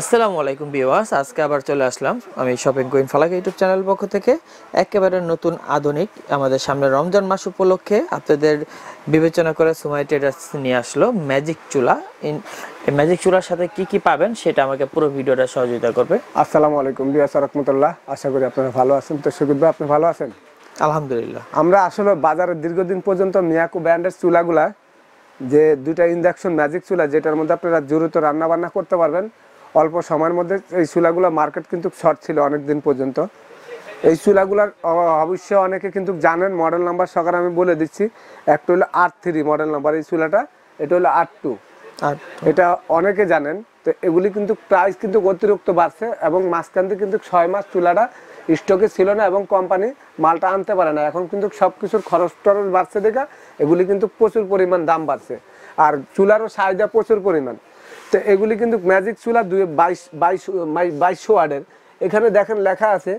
আসসালামু আলাইকুম বিওয়াস আজকে আবার চলে আসলাম আমি shopping queen Falaka YouTube channel পক্ষ থেকে একেবারে নতুন আধুনিক আমাদের সামনে রমজান মাস উপলক্ষে আপনাদের বিবেচনা করে সুমাই ট্রেডার্স নিয়ে আসলো ম্যাজিক চুলা ইন ম্যাজিক চুলার সাথে কি কি পাবেন সেটা আমাকে পুরো ভিডিওটা সহযোগিতা করবে আসসালামু আলাইকুম বিওয়াস রহমতুল্লাহ আশা করি আপনারা ভালো আছেন তো সুখ ভাই আপনি ভালো আছেন আলহামদুলিল্লাহ আমরা আসলে বাজারে দীর্ঘদিন পর্যন্ত মিয়াকু ব্র্যান্ডের চুলাগুলা যে দুটা ইন্ডাকশন ম্যাজিক চুলা যেটার মধ্যে আপনারা দ্রুত রান্না বান্না করতে পারবেন অল্প সময়ের মধ্যে এই চুলাগুলো মার্কেট কিন্তু শর্ট ছিল অনেক দিন পর্যন্ত এই চুলাগুলার অবশ্যই অনেকে কিন্তু জানেন মডেল নাম্বার সকালে আমি বলে দিচ্ছি একটা হলো আর থ্রি মডেল নাম্বার এই চুলাটা এটা হলো আর টু এটা অনেকে জানেন তো এগুলি কিন্তু প্রাইস কিন্তু অতিরিক্ত বাড়ছে এবং মাঝখান থেকে কিন্তু ছয় মাস চুলাটা স্টকে ছিল না এবং কোম্পানি মালটা আনতে পারে না এখন কিন্তু সব কিছুর খরচ টরচ বাড়ছে দেখা এগুলি কিন্তু প্রচুর পরিমাণ দাম বাড়ছে আর চুলারও সাইজা প্রচুর পরিমাণ তো এগুলি কিন্তু ম্যাজিক চুলা দুই বাইশ বাইশ বাইশশো ওয়ার্ডের এখানে দেখেন লেখা আছে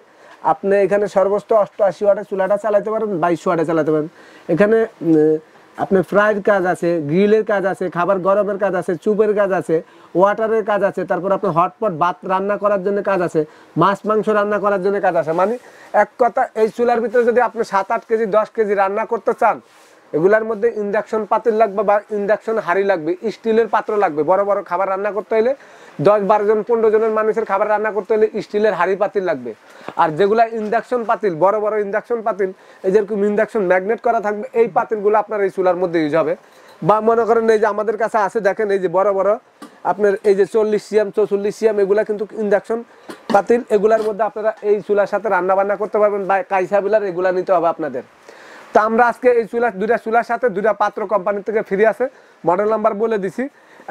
আপনি এখানে সর্বোচ্চ অষ্টআশি ওয়ার্ডের চুলাটা চালাতে পারেন বাইশশো ওয়ার্ডে চালাতে পারেন এখানে আপনি ফ্রাইয়ের কাজ আছে গ্রিলের কাজ আছে খাবার গরমের কাজ আছে চুপের কাজ আছে ওয়াটারের কাজ আছে তারপর আপনার হটপট ভাত রান্না করার জন্য কাজ আছে মাছ মাংস রান্না করার জন্য কাজ আছে মানে এক কথা এই চুলার ভিতরে যদি আপনি সাত আট কেজি দশ কেজি রান্না করতে চান এগুলার মধ্যে ইন্ডাকশন পাতিল লাগবে বা ইন্ডাকশন হাড়ি লাগবে স্টিলের পাত্র লাগবে বড় বড় খাবার রান্না করতে হলে দশ বারো জন পনেরো জনের মানুষের খাবার রান্না করতে হলে স্টিলের হাড়ি পাতিল লাগবে আর যেগুলা ইন্ডাকশন পাতিল বড় বড় ইন্ডাকশন পাতিল এই যেরকম ইন্ডাকশন ম্যাগনেট করা থাকবে এই পাতিলগুলো আপনার এই চুলার মধ্যে ইউজ হবে বা মনে করেন এই যে আমাদের কাছে আছে দেখেন এই যে বড় বড় আপনার এই যে চল্লিশ সিএম চৌচল্লিশ সিএম এগুলা কিন্তু ইন্ডাকশন পাতিল এগুলার মধ্যে আপনারা এই চুলার সাথে রান্না বান্না করতে পারবেন বা কাইসা বিলার এগুলা নিতে হবে আপনাদের তো আমরা আজকে এই চুলা দুইটা চুলার সাথে দুইটা পাত্র কোম্পানি থেকে ফিরে আছে মডেল নাম্বার বলে দিছি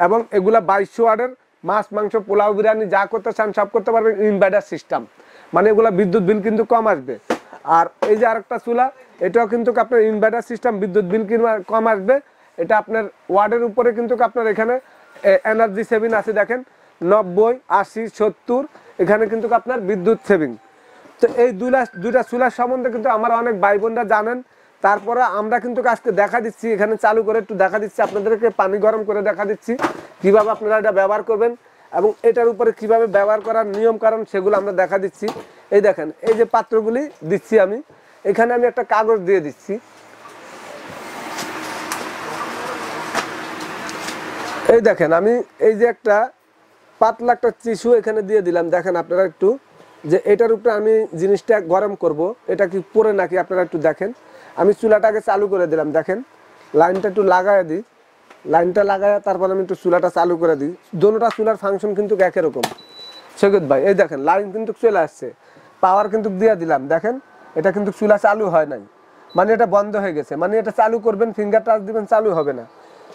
এবং এগুলা বাইশ ওয়ার্ডের মাছ মাংস পোলাও বিরিয়ানি যা করতে চান সব করতে পারবেন ইনভার্টার সিস্টেম মানে এগুলো বিদ্যুৎ বিল কিন্তু কম আসবে আর এই যে আরেকটা চুলা এটাও কিন্তু আপনার ইনভার্টার সিস্টেম বিদ্যুৎ বিল কিন্তু কম আসবে এটা আপনার ওয়ার্ডের উপরে কিন্তু আপনার এখানে এনার্জি সেভিং আছে দেখেন নব্বই আশি সত্তর এখানে কিন্তু আপনার বিদ্যুৎ সেভিং তো এই দুটা দুইটা চুলার সম্বন্ধে কিন্তু আমার অনেক ভাই বোনরা জানেন তারপরে আমরা কিন্তু আজকে দেখা দিচ্ছি এখানে চালু করে একটু দেখা দিচ্ছি আপনাদেরকে পানি গরম করে দেখা দিচ্ছি কিভাবে আপনারা এটা ব্যবহার করবেন এবং এটার উপরে কিভাবে ব্যবহার করার নিয়ম কারণ সেগুলো আমরা দেখা দিচ্ছি এই দেখেন এই যে পাত্রগুলি দিচ্ছি আমি এখানে আমি একটা কাগজ দিয়ে দিচ্ছি এই দেখেন আমি এই যে একটা পাতলা একটা চিশু এখানে দিয়ে দিলাম দেখেন আপনারা একটু যে এটার উপরে আমি জিনিসটা গরম করব এটা কি পরে নাকি আপনারা একটু দেখেন আমি চুলাটাকে চালু করে দিলাম দেখেন লাইনটা একটু লাগায় দিই লাইনটা লাগায় তারপর আমি একটু চুলাটা চালু করে দিই দুটা চুলার ফাংশন কিন্তু একই রকম সৈকত ভাই এই দেখেন লাইন কিন্তু চলে আসছে পাওয়ার কিন্তু দিয়ে দিলাম দেখেন এটা কিন্তু চুলা চালু হয় নাই মানে এটা বন্ধ হয়ে গেছে মানে এটা চালু করবেন ফিঙ্গার টাচ দিবেন চালু হবে না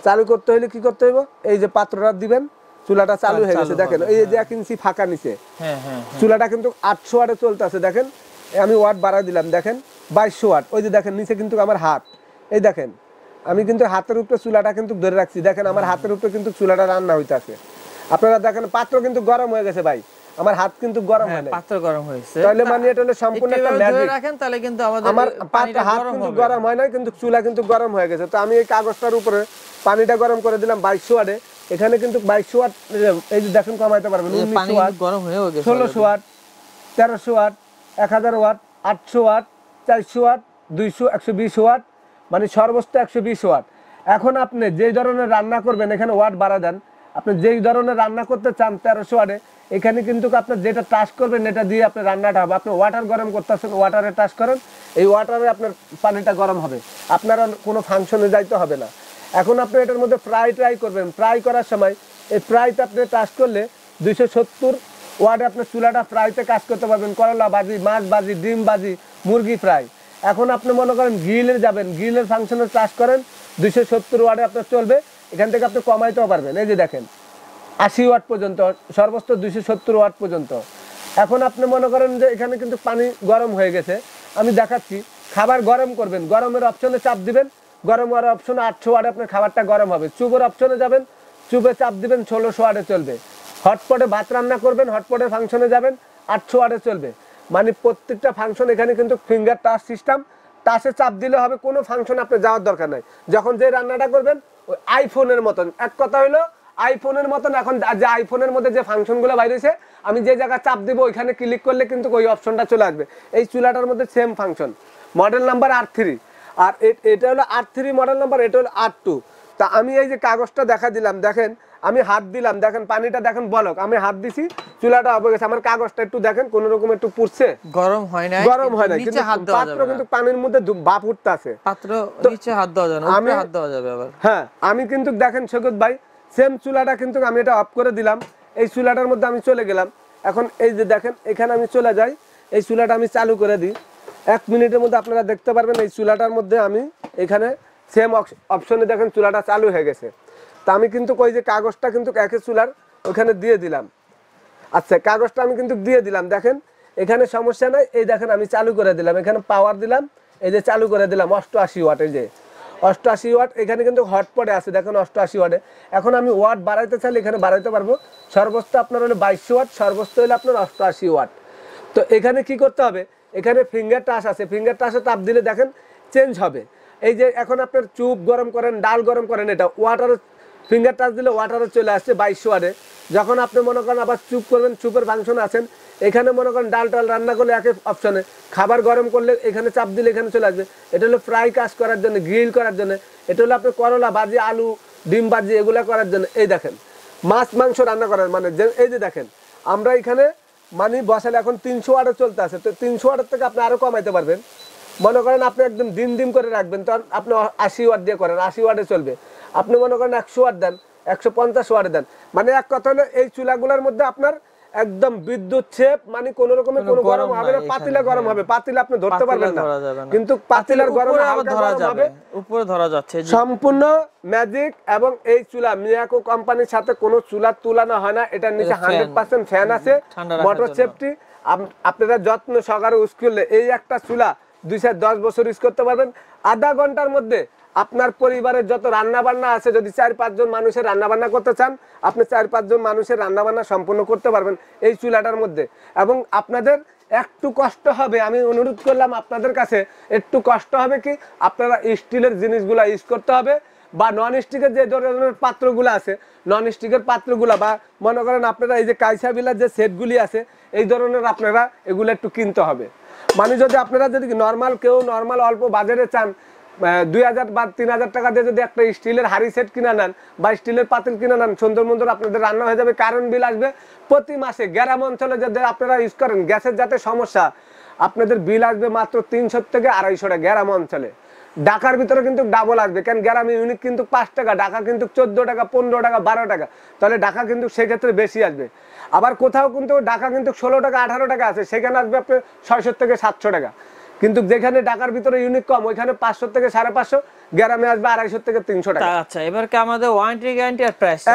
চালু করতে হলে কি করতে হইব এই যে পাত্রটা দিবেন চুলাটা চালু হ্যাঁ, হয়ে গেছে দেখেন এই যে হ্যাঁ। এক ইঞ্চি ফাঁকা নিচে হ্যাঁ, চুলাটা কিন্তু আটশো আটে চলতেছে দেখেন আমি ওয়াট বাড়া দিলাম দেখেন বাইশশো ওয়াট ওই যে দেখেন নিচে কিন্তু আমার হাত এই দেখেন আমি কিন্তু হাতের উপরে চুলাটা কিন্তু ধরে রাখছি দেখেন আমার হাতের উপরে কিন্তু চুলাটা রান্না হইতেছে আপনারা দেখেন পাত্র কিন্তু গরম হয়ে গেছে ভাই আমার হাত কিন্তু গরম হ্যাঁ, হয় পাত্র গরম হয়েছে তাহলে মানে এটা হলো সম্পূর্ণ একটা ম্যাজিক রাখেন তাহলে কিন্তু আমাদের আমার পাত্র হাত কিন্তু গরম হয় না কিন্তু চুলা কিন্তু গরম হয়ে গেছে তো আমি এই কাগজটার উপরে পানিটা গরম করে দিলাম 22 ওয়াটে এখানে কিন্তু 22 ওয়াট এই যে দেখেন কমাইতে পারবেন 19 ওয়াট গরম হয়ে গেছে 16 ওয়াট 1300 ওয়াট এক হাজার ওয়াট আটশো ওয়াট চারশো ওয়াট দুইশো একশো বিশ ওয়াট মানে সর্বোচ্চ একশো বিশ ওয়াট এখন আপনি যেই ধরনের রান্না করবেন এখানে ওয়াট বাড়া দেন আপনি যেই ধরনের রান্না করতে চান তেরোশো ওয়াটে এখানে কিন্তু আপনার যেটা টাচ করবেন এটা দিয়ে আপনি রান্নাটা হবে আপনি ওয়াটার গরম করতেছেন ওয়াটারে টাচ করেন এই ওয়াটারে আপনার পানিটা গরম হবে আপনার কোনো ফাংশনে যাইতে হবে না এখন আপনি এটার মধ্যে ফ্রাই ট্রাই করবেন ফ্রাই করার সময় এই প্রায়টা আপনি টাচ করলে দুইশো সত্তর ওয়ার্ডে আপনার চুলাটা ফ্রাইতে কাজ করতে পারবেন করলা বাজি মাছ বাজি ডিম বাজি মুরগি ফ্রাই এখন আপনি মনে করেন গ্রিলে যাবেন গ্রিলের ফাংশনে চাষ করেন দুইশো সত্তর ওয়ার্ডে আপনার চলবে এখান থেকে আপনি কমাইতেও পারবেন এই যে দেখেন আশি ওয়ার্ড পর্যন্ত সর্বোচ্চ দুইশো সত্তর ওয়াট পর্যন্ত এখন আপনি মনে করেন যে এখানে কিন্তু পানি গরম হয়ে গেছে আমি দেখাচ্ছি খাবার গরম করবেন গরমের অপশনে চাপ দিবেন গরম ওয়ার অপশনে আটশো ওয়ার্ডে আপনার খাবারটা গরম হবে চুপের অপশনে যাবেন চুপে চাপ দিবেন ষোলোশো ওয়ার্ডে চলবে হটপটে ভাত রান্না করবেন হটপটে ফাংশনে যাবেন আটশো ওয়াটে চলবে মানে প্রত্যেকটা ফাংশন এখানে কিন্তু ফিঙ্গার টাচ সিস্টেম টাচে চাপ দিলে হবে কোনো ফাংশন আপনি যাওয়ার দরকার নাই যখন যে রান্নাটা করবেন ওই আইফোনের মতন এক কথা হলো আইফোনের মতন এখন যে আইফোনের মধ্যে যে ফাংশনগুলো বাইরেছে আমি যে জায়গায় চাপ দেবো ওইখানে ক্লিক করলে কিন্তু ওই অপশনটা চলে আসবে এই চুলাটার মধ্যে same function model number R three আর এটা হলো আর থ্রি মডেল নাম্বার এটা হলো আর টু তা আমি এই যে কাগজটা দেখা দিলাম দেখেন আমি হাত দিলাম দেখেন পানিটা দেখেন বলক আমি হাত দিছি চুলাটা হবে গেছে আমার কাগজটা একটু দেখেন কোন রকম একটু পুড়ছে গরম হয় না গরম হয় না কিন্তু পাত্র কিন্তু পানির মধ্যে বাপ উঠতেছে পাত্র নিচে হাত দেওয়া যাবে আমি হাত দেওয়া যাবে আবার হ্যাঁ আমি কিন্তু দেখেন শেখত ভাই সেম চুলাটা কিন্তু আমি এটা অফ করে দিলাম এই চুলাটার মধ্যে আমি চলে গেলাম এখন এই যে দেখেন এখানে আমি চলে যাই এই চুলাটা আমি চালু করে দিই এক মিনিটের মধ্যে আপনারা দেখতে পারবেন এই চুলাটার মধ্যে আমি এখানে সেম অপশনে দেখেন চুলাটা চালু হয়ে গেছে তা আমি কিন্তু কই যে কাগজটা কিন্তু একে চুলার ওখানে দিয়ে দিলাম আচ্ছা কাগজটা আমি কিন্তু দিয়ে দিলাম দেখেন এখানে সমস্যা নাই এই দেখেন আমি চালু করে দিলাম এখানে পাওয়ার দিলাম এই যে চালু করে দিলাম অষ্টআশি ওয়াট এই যে অষ্টআশি ওয়াট এখানে কিন্তু হটপটে আছে দেখেন অষ্টআশি ওয়াটে এখন আমি ওয়াট বাড়াইতে চাইলে এখানে বাড়াইতে পারবো সর্বোচ্চ আপনার হলো বাইশশো ওয়াট সর্বোচ্চ হলে আপনার অষ্টআশি ওয়াট তো এখানে কি করতে হবে এখানে ফিঙ্গার টাচ আছে ফিঙ্গার টাচে তাপ দিলে দেখেন চেঞ্জ হবে এই যে এখন আপনার চুপ গরম করেন ডাল গরম করেন এটা ওয়াটার ফিঙ্গার টাচ দিলে ওয়াটারও চলে আসছে বাইশ ওয়ারে যখন আপনি মনে করেন আবার চুপ করবেন চুপের ফাংশন আছেন এখানে মনে করেন ডাল টাল রান্না করলে একে অপশনে খাবার গরম করলে এখানে চাপ দিলে এখানে চলে আসবে এটা হলো ফ্রাই কাজ করার জন্য গ্রিল করার জন্য এটা হলো আপনি করলা বাজি আলু ডিম বাজি এগুলো করার জন্য এই দেখেন মাছ মাংস রান্না করার মানে যে এই যে দেখেন আমরা এখানে মানে বসালে এখন তিনশো ওয়াটে চলতে আছে তো তিনশো ওয়ার্ডের থেকে আপনি আরও কমাইতে পারবেন মনে করেন আপনি একদম দিন দিন করে রাখবেন তখন আপনি আশি ওয়ার্ড দিয়ে করেন আশি ওয়ার্ডে চলবে আপনি মনে করেন একশো ওয়ার দেন একশো পঞ্চাশ ওয়ার দেন মানে এক কথা হলো এই চুলাগুলোর মধ্যে আপনার একদম বিদ্যুৎ ছেপ মানে কোন রকমের কোন গরম হবে না পাতিলা গরম হবে পাতিলা আপনি ধরতে পারবেন না কিন্তু পাতিলার গরম ধরা যাবে উপরে ধরা যাচ্ছে সম্পূর্ণ ম্যাজিক এবং এই চুলা মিয়াকো কোম্পানির সাথে কোন চুলা তুলানো হয় না এটার নিচে হান্ড্রেড পার্সেন্ট ফ্যান আছে মোটর সেফটি আপনারা যত্ন সহকারে ইউজ করলে এই একটা চুলা দুই চার দশ বছর ইউজ করতে পারবেন আধা ঘন্টার মধ্যে আপনার পরিবারের যত রান্নাবান্না আছে যদি চার পাঁচজন মানুষের রান্নাবান্না করতে চান আপনি চার পাঁচজন মানুষের রান্নাবান্না সম্পূর্ণ করতে পারবেন এই চুলাটার মধ্যে এবং আপনাদের একটু কষ্ট হবে আমি অনুরোধ করলাম আপনাদের কাছে একটু কষ্ট হবে কি আপনারা স্টিলের জিনিসগুলো ইউজ করতে হবে বা নন স্টিকের যে ধরনের পাত্রগুলো আছে নন স্টিকের পাত্রগুলো বা মনে করেন আপনারা এই যে বিলার যে সেটগুলি আছে এই ধরনের আপনারা এগুলো একটু কিনতে হবে মানে যদি আপনারা যদি নর্মাল কেউ নর্মাল অল্প বাজারে চান দুই হাজার বা তিন হাজার টাকা দিয়ে যদি একটা স্টিলের হাড়ি সেট কিনে নেন বা স্টিলের পাতিল কিনে নেন সুন্দর মন্দর আপনাদের রান্না হয়ে যাবে কারণ বিল আসবে প্রতি মাসে গ্রাম অঞ্চলে যাদের আপনারা ইউজ করেন গ্যাসের যাতে সমস্যা আপনাদের বিল আসবে মাত্র তিনশো থেকে আড়াইশো টাকা গ্রাম অঞ্চলে ঢাকার ভিতরে কিন্তু ডাবল আসবে কারণ গ্রামে ইউনিট কিন্তু পাঁচ টাকা ঢাকা কিন্তু চোদ্দো টাকা পনেরো টাকা বারো টাকা তাহলে ঢাকা কিন্তু সেক্ষেত্রে বেশি আসবে আবার কোথাও কিন্তু ঢাকা কিন্তু ষোলো টাকা আঠারো টাকা আছে সেখানে আসবে আপনার ছয়শো থেকে সাতশো টাকা কিন্তু যেখানে ঢাকার ভিতরে ইউনিক কম ওইখানে পাঁচশো থেকে সাড়ে পাঁচশো গ্রামে আসবে আড়াইশো থেকে তিনশো টাকা আচ্ছা,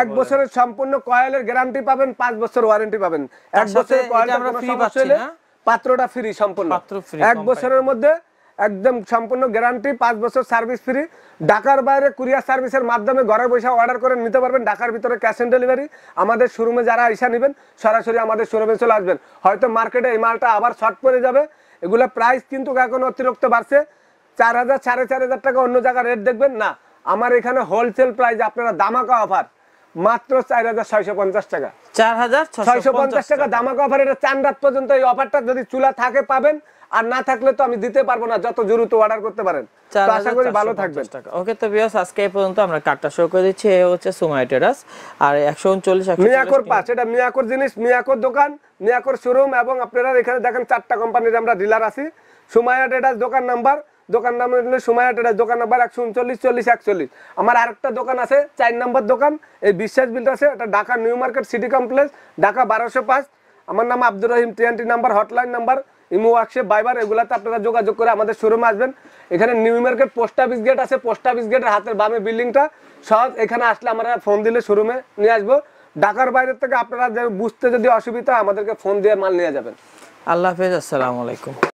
এক বছরের সম্পূর্ণ কয়েলের গ্যারান্টি পাবেন পাঁচ বছর ওয়ারেন্টি পাবেন এক বছরের পাত্রটা ফ্রি সম্পূর্ণ এক বছরের মধ্যে একদম সম্পূর্ণ গ্যারান্টি পাঁচ বছর সার্ভিস ফ্রি ঢাকার বাইরে কুরিয়ার সার্ভিসের মাধ্যমে ঘরে বসে অর্ডার করে নিতে পারবেন ঢাকার ভিতরে ক্যাশ অন ডেলিভারি আমাদের শোরুমে যারা আইসা নেবেন সরাসরি আমাদের শোরুমে চলে আসবেন হয়তো মার্কেটে এই মালটা আবার শর্ট পড়ে যাবে এগুলা প্রাইস কিন্তু এখন অতিরিক্ত বাড়ছে চার হাজার সাড়ে চার হাজার টাকা অন্য জায়গায় রেট দেখবেন না আমার এখানে হোলসেল প্রাইস আপনারা দামাকা অফার মাত্র চার হাজার ছয়শো পঞ্চাশ টাকা চার হাজার ছয়শো পঞ্চাশ টাকা দামাকা অফার এটা চান রাত পর্যন্ত এই অফারটা যদি চুলা থাকে পাবেন আর না থাকলে তো আমি দিতে পারবো না যত জরুরি তো অর্ডার করতে পারেন তো আশা করি ভালো থাকবেন ওকে তো ভিউয়ার্স আজকে এই পর্যন্ত আমরা কাটটা শো করে দিচ্ছি এ হচ্ছে সুমাইটেরাস আর 139 মিয়াকোর পাশ এটা মিয়াকোর জিনিস মিয়াকোর দোকান মিয়াকোর শোরুম এবং আপনারা এখানে দেখেন চারটা কোম্পানির আমরা ডিলার আছি সুমায়া ট্রেডার্স দোকান নাম্বার দোকান নাম হলো সুমায়া ট্রেডার্স দোকান নাম্বার একশো উনচল্লিশ চল্লিশ একচল্লিশ আমার আরেকটা দোকান আছে চার নাম্বার দোকান এই বিশ্বাস বিল্ড আছে এটা Dhaka new market city complex Dhaka বারোশো পাঁচ আমার নাম Abdur Rahim TNT number hotline number imo WhatsApp Viber এগুলাতে আপনারা যোগাযোগ করে আমাদের শোরুমে আসবেন এখানে new market post office gate আছে পোস্ট অফিস গেটের হাতের বামে বিল্ডিংটা সহজ এখানে আসলে আমরা ফোন দিলে শোরুমে নিয়ে আসবো ঢাকার বাইরের থেকে আপনারা বুঝতে যদি অসুবিধা আমাদেরকে ফোন দিয়ে মাল নিয়ে যাবেন আল্লাহ হাফেজ আসসালামু আলাইকুম